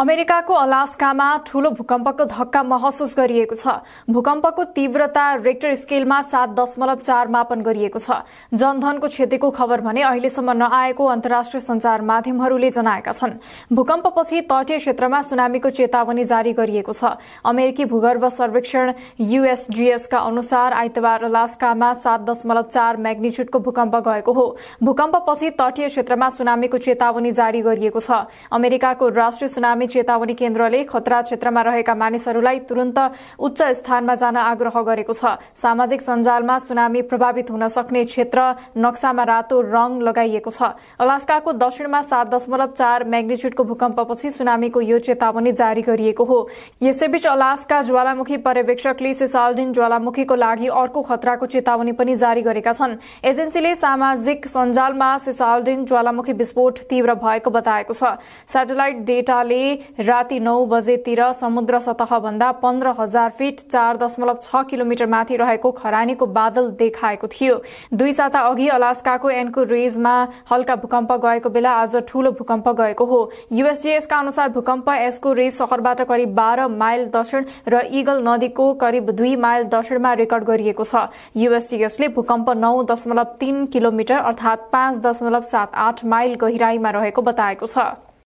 अमेरिकाको अलास्कामा ठूलो भूकम्पको धक्का महसुस गरिएको छ भूकम्पको तीव्रता रेक्टर स्केलमा सात दशमलव चार मापन गरिएको छ जनधनको क्षतिको खबर भने अहिलेसम्म नआएको अन्तर्राष्ट्रिय संचार माध्यमहरूले जनाएका छन् भूकम्पपछि तटीय क्षेत्रमा सुनामीको चेतावनी जारी गरिएको छ अमेरिकी भूगर्भ सर्वेक्षण का अनुसार आइतबार अलास्कामा सात दशमलव चार म्याग्निच्युडको भूकम्प गएको हो भूकम्पपछि तटीय क्षेत्रमा सुनामीको चेतावनी जारी गरिएको छ अमेरिकाको राष्ट्रिय सुनामी चेतावनी केन्द्रले खतरा क्षेत्रमा रहेका मानिसहरूलाई तुरन्त उच्च स्थानमा जान आग्रह गरेको छ सामाजिक सञ्जालमा सुनामी प्रभावित हुन सक्ने क्षेत्र नक्सामा रातो रङ लगाइएको छ अलास्काको दक्षिणमा सात दशमलव चार म्याग्निच्युडको भूकम्पपछि सुनामीको यो चेतावनी जारी गरिएको हो यसैबीच अलास्का ज्वालामुखी पर्यवेक्षकले सिसाल्डिन ज्वालामुखीको लागि अर्को खतराको चेतावनी पनि जारी गरेका छन् एजेन्सीले सामाजिक सञ्जालमा सिसाल्डिन ज्वालामुखी विस्फोट तीव्र भएको बताएको छ सेटेलाइट डेटाले राति नौ बजेतिर समुद्र सतहभन्दा पन्ध्र हजार फिट चार दशमलव छ किलोमिटर माथि रहेको खरानीको बादल देखाएको थियो दुई साता अघि अलास्काको एन्को रेजमा हल्का भूकम्प गएको बेला आज ठूलो भूकम्प गएको हो युएसजीएसका अनुसार भूकम्प यसको रेज सहरबाट करिब बाह्र माइल दक्षिण र इगल नदीको करिब दुई माइल दक्षिणमा रेकर्ड गरिएको छ युएसजीएसले भूकम्प नौ दशमलव तीन किलोमिटर अर्थात् पाँच दशमलव सात आठ माइल गहिराईमा रहेको बताएको छ